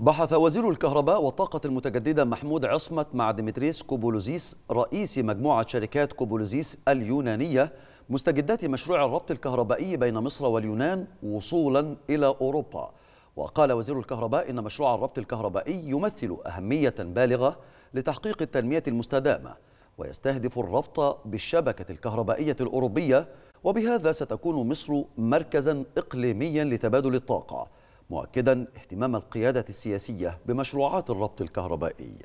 بحث وزير الكهرباء والطاقة المتجددة محمود عصمت مع ديمتريس كوبولوزيس رئيس مجموعة شركات كوبولوزيس اليونانية مستجدات مشروع الربط الكهربائي بين مصر واليونان وصولا إلى أوروبا وقال وزير الكهرباء إن مشروع الربط الكهربائي يمثل أهمية بالغة لتحقيق التنمية المستدامة ويستهدف الربط بالشبكة الكهربائية الأوروبية وبهذا ستكون مصر مركزا إقليميا لتبادل الطاقة مؤكدا اهتمام القيادة السياسية بمشروعات الربط الكهربائي